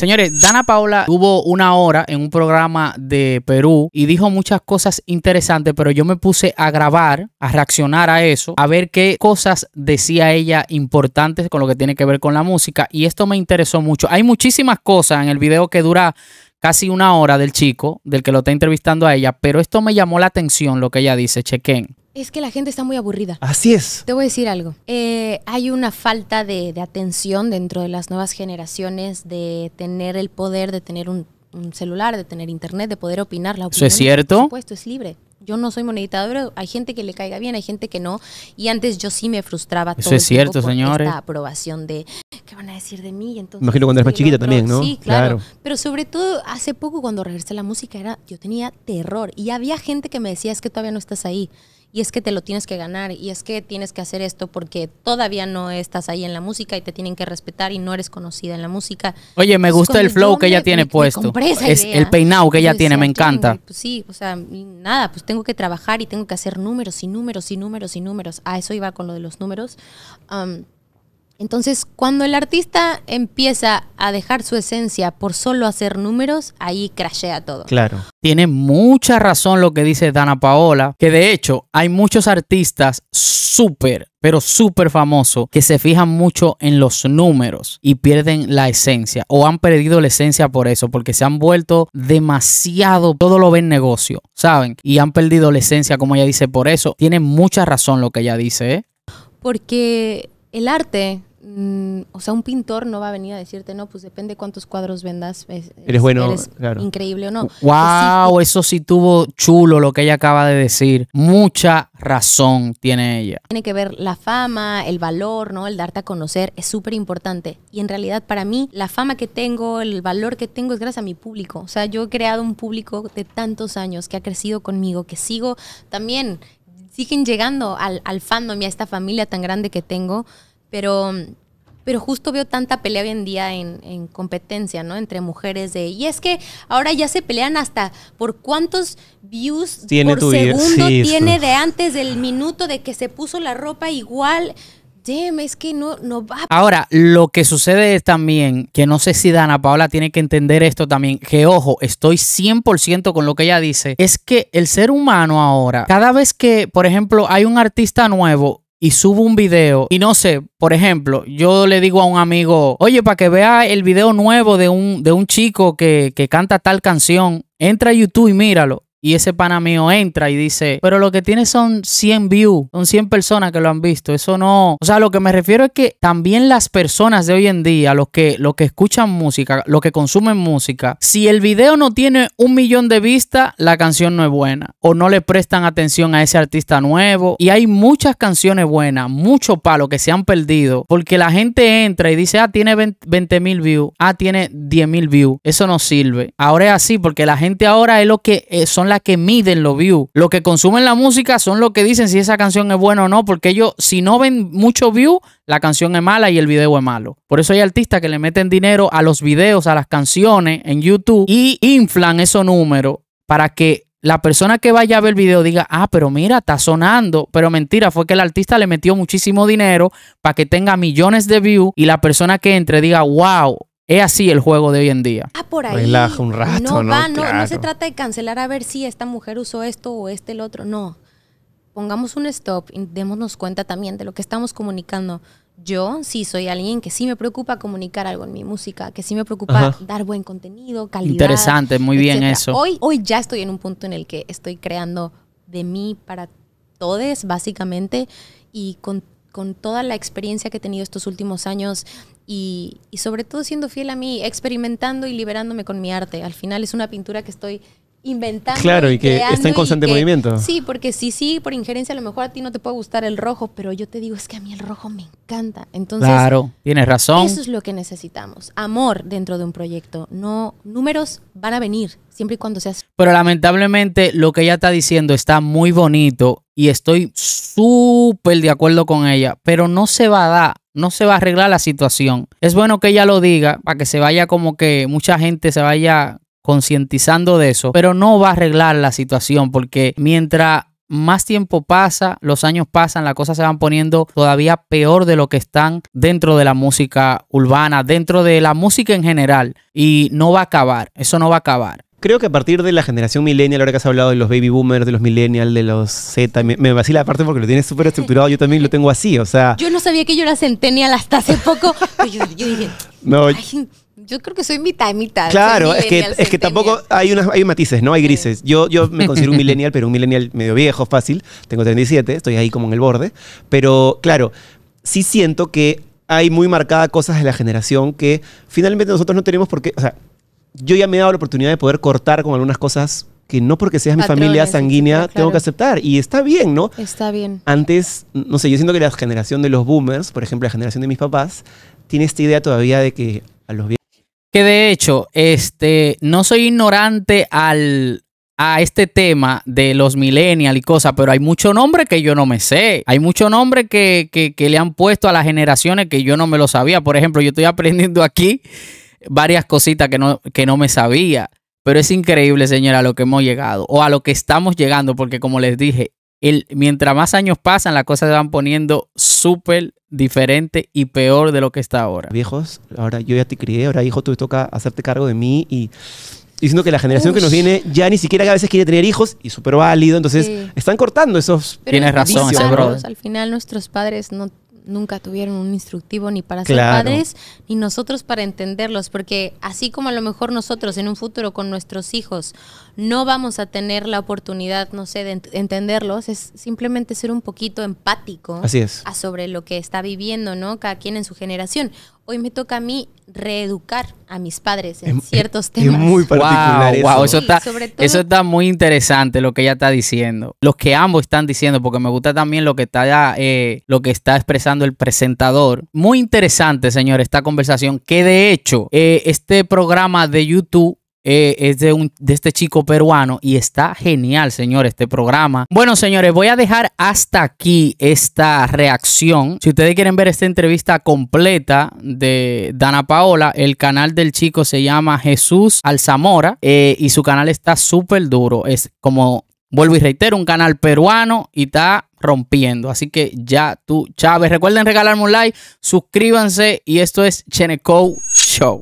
Señores, Dana Paula tuvo una hora en un programa de Perú y dijo muchas cosas interesantes, pero yo me puse a grabar, a reaccionar a eso, a ver qué cosas decía ella importantes con lo que tiene que ver con la música y esto me interesó mucho. Hay muchísimas cosas en el video que dura casi una hora del chico, del que lo está entrevistando a ella, pero esto me llamó la atención lo que ella dice, chequen. Es que la gente está muy aburrida. Así es. Te voy a decir algo. Eh, hay una falta de, atención dentro de las nuevas generaciones de tener el poder de tener un, celular, de tener internet, de poder opinar. La opinión. ¿Eso es cierto? Por supuesto, es libre. Yo no soy monedita Hay gente que le caiga bien, hay gente que no. Y antes yo sí me frustraba Eso todo es cierto, Esta aprobación de qué van a decir de mí. Imagino cuando eres más chiquita también, ¿no? Sí, claro. Pero sobre todo, hace poco cuando regresé a la música, era, yo tenía terror. Y había gente que me decía, es que todavía no estás ahí y es que te lo tienes que ganar y es que tienes que hacer esto porque todavía no estás ahí en la música y te tienen que respetar y no eres conocida en la música. Oye, me pues gusta el flow que ella tiene puesto. es idea. el peinado que ella tiene, me encanta. Pues sí, o sea, nada, pues tengo que trabajar y tengo que hacer números y números y números y números. A ah, eso iba con lo de los números. Um, entonces, cuando el artista empieza a dejar su esencia por solo hacer números, ahí crashea todo. Claro. Tiene mucha razón lo que dice Dana Paola, que de hecho hay muchos artistas súper, pero súper famosos que se fijan mucho en los números y pierden la esencia o han perdido la esencia por eso, porque se han vuelto demasiado, todo lo ven negocio, ¿saben? Y han perdido la esencia, como ella dice, por eso. Tiene mucha razón lo que ella dice, ¿eh? Porque el arte Mm, o sea, un pintor no va a venir a decirte, no, pues depende cuántos cuadros vendas. eres bueno, increíble o no. ¡Wow! Pues eso sí tuvo chulo lo que ella acaba de decir. Mucha razón tiene ella. Tiene que ver la fama, el valor, ¿no? El darte a conocer es súper importante. Y en realidad, para mí, la fama que tengo, el valor que tengo es gracias a mi público. O sea, yo he creado un público de tantos años que ha crecido conmigo, que sigo también siguen llegando al, al fandom y a esta familia tan grande que tengo. Pero, pero justo veo tanta pelea hoy en día en, en competencia, ¿no? Entre mujeres de... Y es que ahora ya se pelean hasta por cuántos views ¿Tiene por segundo tiene de antes del minuto de que se puso la ropa igual. Damn, es que no, no va. Ahora, lo que sucede es también, que no sé si Dana Paola tiene que entender esto también, que ojo, estoy 100% con lo que ella dice, es que el ser humano ahora, cada vez que, por ejemplo, hay un artista nuevo, y subo un video y no sé, por ejemplo, yo le digo a un amigo, oye, para que vea el video nuevo de un, de un chico que, que canta tal canción, entra a YouTube y míralo. Y ese pana mío entra y dice, pero lo que tiene son 100 views, son 100 personas que lo han visto. Eso no... O sea, lo que me refiero es que también las personas de hoy en día, los que, los que escuchan música, los que consumen música, si el video no tiene un millón de vistas, la canción no es buena. O no le prestan atención a ese artista nuevo. Y hay muchas canciones buenas, mucho palo que se han perdido. Porque la gente entra y dice, ah, tiene 20 mil views, ah, tiene 10 mil views. Eso no sirve. Ahora es así porque la gente ahora es lo que eh, son la que miden los views. Los que consumen la música son los que dicen si esa canción es buena o no, porque ellos, si no ven mucho view, la canción es mala y el video es malo. Por eso hay artistas que le meten dinero a los videos, a las canciones en YouTube y inflan esos números para que la persona que vaya a ver el video diga, ah, pero mira, está sonando. Pero mentira, fue que el artista le metió muchísimo dinero para que tenga millones de views y la persona que entre diga, wow, es así el juego de hoy en día. Ah, por ahí. Relaja un rato, no, ¿no? no, se trata de cancelar a ver si esta mujer usó esto o este, el otro. No. Pongamos un stop y démonos cuenta también de lo que estamos comunicando. Yo sí soy alguien que sí me preocupa comunicar algo en mi música, que sí me preocupa dar buen contenido, calidad. Interesante, muy bien eso. Hoy, hoy ya estoy en un punto en el que estoy creando de mí para todos, básicamente, y con con toda la experiencia que he tenido estos últimos años y, sobre todo siendo fiel a mí, experimentando y liberándome con mi arte. Al final es una pintura que estoy inventar Claro, y que está en constante movimiento. Sí, porque sí, sí, por injerencia a lo mejor a ti no te puede gustar el rojo, pero yo te digo, es que a mí el rojo me encanta. Entonces, claro, tienes razón. Eso es lo que necesitamos, amor dentro de un proyecto. No, números van a venir siempre y cuando seas. Pero lamentablemente lo que ella está diciendo está muy bonito y estoy súper de acuerdo con ella, pero no se va a dar no se va a arreglar la situación. Es bueno que ella lo diga para que se vaya como que mucha gente se vaya concientizando de eso, pero no va a arreglar la situación porque mientras más tiempo pasa, los años pasan, las cosas se van poniendo todavía peor de lo que están dentro de la música urbana, dentro de la música en general. Y no va a acabar, eso no va a acabar. Creo que a partir de la generación millennial, ahora que has hablado de los baby boomers, de los millennials, de los Z, me, vacila aparte porque lo tienes súper estructurado, yo también lo tengo así, o sea... Yo no sabía que yo era centennial hasta hace poco, pero yo, yo dije... No, yo creo que soy mitad y mitad. Claro, es que, es que tampoco hay, unas, hay matices, ¿no? Hay grises. Yo, yo me considero un millennial, pero un millennial medio viejo, fácil. Tengo 37, estoy ahí como en el borde. Pero claro, sí siento que hay muy marcadas cosas de la generación que finalmente nosotros no tenemos por qué. O sea, yo ya me he dado la oportunidad de poder cortar con algunas cosas que no porque seas mi familia sanguínea tengo que aceptar. Y está bien, ¿no? Está bien. Antes, no sé, yo siento que la generación de los boomers, por ejemplo, la generación de mis papás, tiene esta idea todavía de que a los que de hecho, este, no soy ignorante al, a este tema de los millennials y cosas, pero hay mucho nombre que yo no me sé. Hay mucho nombre que, que, que, le han puesto a las generaciones que yo no me lo sabía. Por ejemplo, yo estoy aprendiendo aquí varias cositas que no, que no me sabía. Pero es increíble, señora, a lo que hemos llegado o a lo que estamos llegando, porque como les dije, mientras más años pasan, las cosas se van poniendo súper diferente y peor de lo que está ahora. Viejos, ahora yo ya te crié, ahora hijo, tú te toca hacerte cargo de mí y diciendo que la generación que nos viene ya ni siquiera a veces quiere tener hijos y súper válido, entonces están cortando esos. Tienes razón, Al final nuestros padres no nunca tuvieron un instructivo ni para ser padres, ni nosotros para entenderlos, porque así como a lo mejor nosotros en un futuro con nuestros hijos no vamos a tener la oportunidad, no sé, de entenderlos, es simplemente ser un poquito empático sobre lo que está viviendo, ¿no? Cada quien en su generación hoy me toca a mí reeducar a mis padres en ciertos temas. Es muy particular wow, eso. está, muy interesante lo que ella está diciendo. Los que ambos están diciendo, porque me gusta también lo que está, eh, lo que está expresando el presentador. Muy interesante, señor, esta conversación, que de hecho eh, este programa de YouTube eh, es de, un, de este chico peruano y está genial, señor, este programa. Bueno, señores, voy a dejar hasta aquí esta reacción. Si ustedes quieren ver esta entrevista completa de Dana Paola, el canal del chico se llama Jesús Alzamora eh, y su canal está súper duro. Es como, vuelvo y reitero, un canal peruano y está rompiendo. Así que ya tú, Chávez, recuerden regalarme un like, suscríbanse y esto es Cheneco Show.